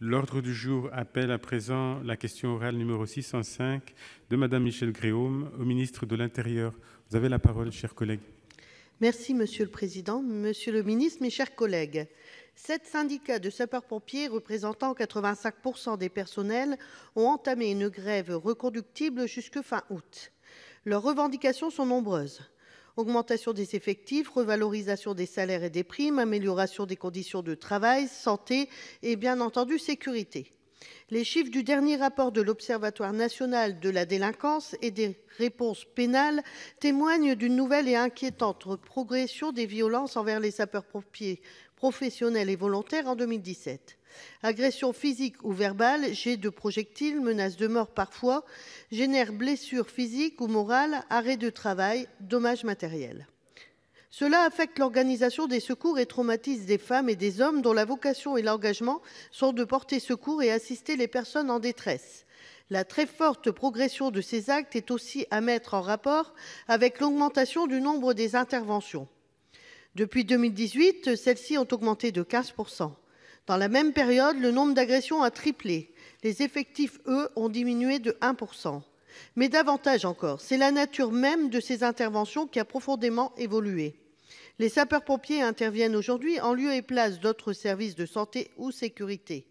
L'ordre du jour appelle à présent la question orale numéro 605 de Madame Michèle Gréaume au ministre de l'Intérieur. Vous avez la parole, chers collègues. Merci, Monsieur le Président. Monsieur le Ministre, mes chers collègues, sept syndicats de sapeurs-pompiers représentant 85% des personnels ont entamé une grève reconductible jusque fin août. Leurs revendications sont nombreuses augmentation des effectifs, revalorisation des salaires et des primes, amélioration des conditions de travail, santé et bien entendu sécurité. Les chiffres du dernier rapport de l'Observatoire national de la délinquance et des réponses pénales témoignent d'une nouvelle et inquiétante progression des violences envers les sapeurs-pompiers professionnels et volontaires en 2017. Agressions physiques ou verbales, jets de projectiles, menaces de mort parfois, génèrent blessures physiques ou morales, arrêt de travail, dommages matériels. Cela affecte l'organisation des secours et traumatise des femmes et des hommes dont la vocation et l'engagement sont de porter secours et assister les personnes en détresse. La très forte progression de ces actes est aussi à mettre en rapport avec l'augmentation du nombre des interventions. Depuis 2018, celles-ci ont augmenté de 15%. Dans la même période, le nombre d'agressions a triplé. Les effectifs, eux, ont diminué de 1%. Mais davantage encore, c'est la nature même de ces interventions qui a profondément évolué. Les sapeurs-pompiers interviennent aujourd'hui en lieu et place d'autres services de santé ou sécurité.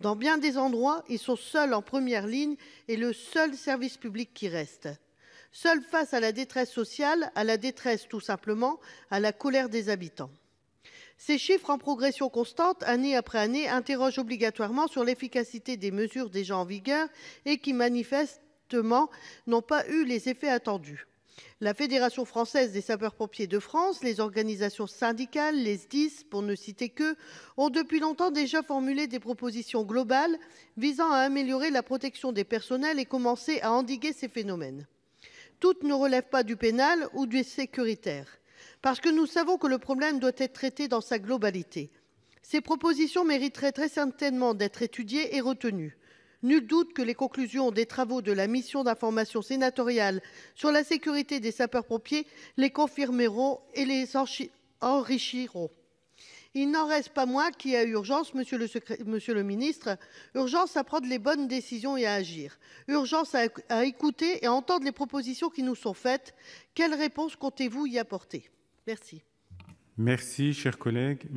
Dans bien des endroits, ils sont seuls en première ligne et le seul service public qui reste. Seuls face à la détresse sociale, à la détresse tout simplement, à la colère des habitants. Ces chiffres en progression constante, année après année, interrogent obligatoirement sur l'efficacité des mesures déjà en vigueur et qui manifestement n'ont pas eu les effets attendus. La Fédération française des sapeurs-pompiers de France, les organisations syndicales, les SDIS, pour ne citer qu'eux, ont depuis longtemps déjà formulé des propositions globales visant à améliorer la protection des personnels et commencer à endiguer ces phénomènes. Toutes ne relèvent pas du pénal ou du sécuritaire, parce que nous savons que le problème doit être traité dans sa globalité. Ces propositions mériteraient très certainement d'être étudiées et retenues. Nul doute que les conclusions des travaux de la mission d'information sénatoriale sur la sécurité des sapeurs-pompiers les confirmeront et les enrichiront. Il n'en reste pas moins qu'il y a urgence, monsieur le, ministre, urgence à prendre les bonnes décisions et à agir, urgence à, écouter et à entendre les propositions qui nous sont faites. Quelles réponses comptez-vous y apporter Merci. Merci, chers collègues.